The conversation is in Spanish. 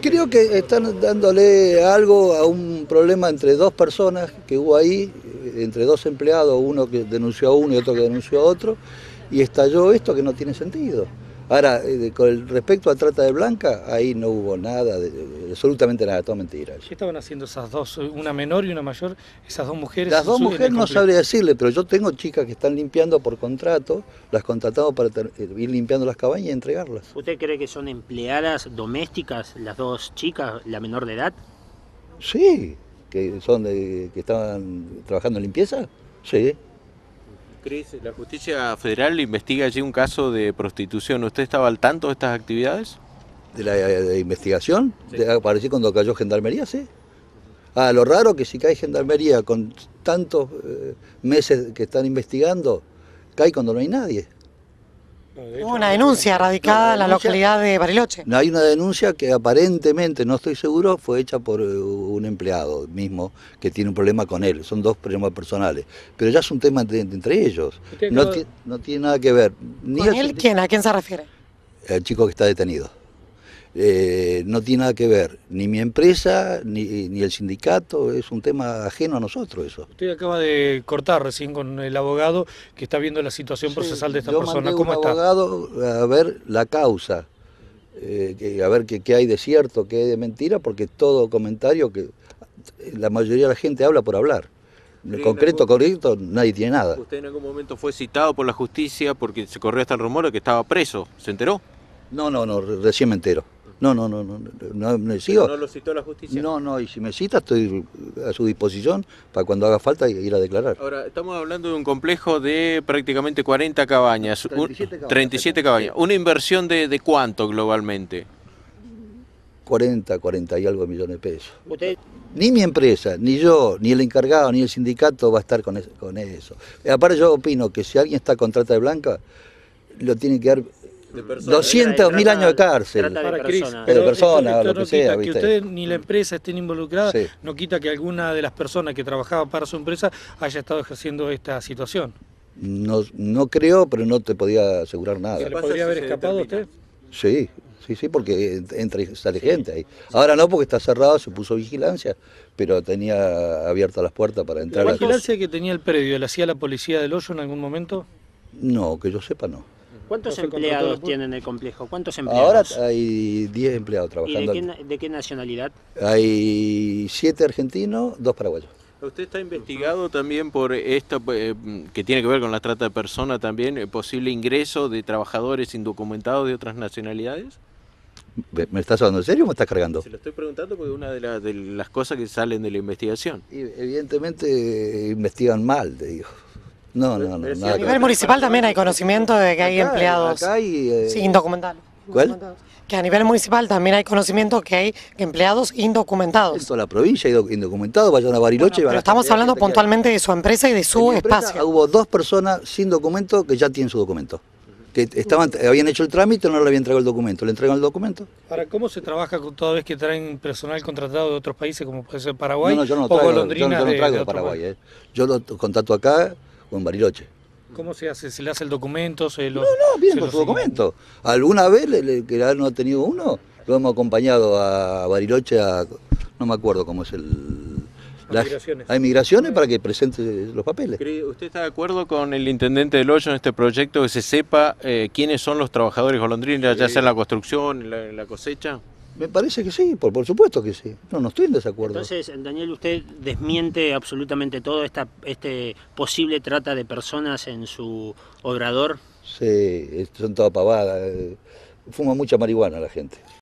Creo que están dándole algo a un problema entre dos personas que hubo ahí, eh, entre dos empleados, uno que denunció a uno y otro que denunció a otro, y estalló esto que no tiene sentido. Ahora, eh, con respecto a trata de blanca, ahí no hubo nada, absolutamente nada, toda mentira. ¿Qué estaban haciendo esas dos, una menor y una mayor, esas dos mujeres? Las dos mujeres no sabría decirle, pero yo tengo chicas que están limpiando por contrato, las contratado para eh, ir limpiando las cabañas y entregarlas. ¿Usted cree que son empleadas domésticas las dos chicas, la menor de edad? Sí, que son de, que estaban trabajando en limpieza, sí. Cris, la justicia federal investiga allí un caso de prostitución. ¿Usted estaba al tanto de estas actividades? ¿De la eh, investigación? Sí. Ah, cuando cayó Gendarmería, sí. Ah, lo raro que si cae Gendarmería con tantos eh, meses que están investigando, cae cuando no hay nadie. Hubo una denuncia radicada en la localidad de Bariloche. No, Hay una denuncia que aparentemente, no estoy seguro, fue hecha por eh, un empleado mismo que tiene un problema con él. Son dos problemas personales. Pero ya es un tema entre, ellos. No, tiene nada que ver. Ni ¿Con él quién? ¿A quién se refiere? El chico que está detenido eh, no tiene nada que ver ni mi empresa ni, el sindicato, es un tema ajeno a nosotros eso. Usted acaba de cortar recién con el abogado que está viendo la situación procesal de esta yo persona. Mandé ¿Cómo un está? abogado a ver la causa, eh, a ver qué hay de cierto, qué hay de mentira, porque todo comentario que la mayoría de la gente habla por hablar. En concreto, correcto, nadie tiene nada. ¿Usted en algún momento fue citado por la justicia porque se corrió hasta el rumor de que estaba preso? ¿Se enteró? No, no, no, recién me entero. No, no, no, no, no, sigo. ¿No lo citó la justicia? No, no, y si me cita estoy a su disposición para cuando haga falta ir a declarar. Ahora, estamos hablando de un complejo de prácticamente 40 cabañas. 37 cabañas. ¿Una inversión de, cuánto globalmente? 40, 40 y algo millones de pesos. Ni mi empresa, ni yo, ni el encargado, ni el sindicato va a estar con Con eso. Aparte yo opino que si alguien está con trata de blanca, lo tiene que dar 200 mil años de cárcel. Pero personas, no quita que usted ni la empresa estén involucradas no quita que alguna de las personas que trabajaba para su empresa haya estado ejerciendo esta situación. No, no creo, pero no te podía asegurar nada. ¿Se podría haber escapado usted? Sí, sí, sí, porque entra y sale gente ahí. Ahora no, porque está cerrado, se puso vigilancia, pero tenía abiertas las puertas para entrar. ¿La vigilancia que tenía el predio la hacía la policía del hoyo en algún momento? No, que yo sepa no. ¿Cuántos empleados tiene en el complejo? ¿Cuántos empleados? Ahora hay 10 empleados trabajando. ¿Y de qué, nacionalidad? Hay 7 argentinos, 2 paraguayos. ¿Usted está investigado también por esto eh, que tiene que ver con la trata de personas también, el eh, posible ingreso de trabajadores indocumentados de otras nacionalidades? ¿Me estás hablando en serio o me estás cargando? Se lo estoy preguntando porque es una de, las cosas que salen de la investigación. Y evidentemente eh, investigan mal, te digo. No, no, no. a nivel municipal también hay conocimiento de que hay empleados acá eh, sí, indocumentados. ¿Cuál? Que a nivel municipal también hay conocimiento que hay empleados indocumentados. En toda la provincia hay indocumentados, vayan a Bariloche Pero estamos hablando puntualmente de su empresa y de su espacio. Hubo dos personas sin documento que ya tienen su documento que estaban, habían hecho el trámite, no le habían entregado el documento. ¿Le entregan el documento? ¿Para ¿cómo se trabaja con, toda vez que traen personal contratado de otros países, como puede ser Paraguay? No, no, yo no traigo, de, Paraguay. Eh. Yo lo contrato acá, con Bariloche. ¿Cómo se hace? ¿Se le hace el documento? Se lo, no, no, bien, con su documento. ¿Alguna vez que no ha tenido uno? Lo hemos acompañado a Bariloche, a, no me acuerdo cómo es el... Las, migraciones. a inmigraciones para que presente los papeles. ¿Usted está de acuerdo con el intendente del hoyo en este proyecto que se sepa eh, quiénes son los trabajadores golondrinos ya sea en la construcción, en la cosecha? Me parece que sí, por, supuesto que sí. No, no estoy en desacuerdo. Entonces, Daniel, usted desmiente absolutamente todo esta, este posible trata de personas en su obrador. Sí, son toda pavada. Eh, fuma mucha marihuana la gente.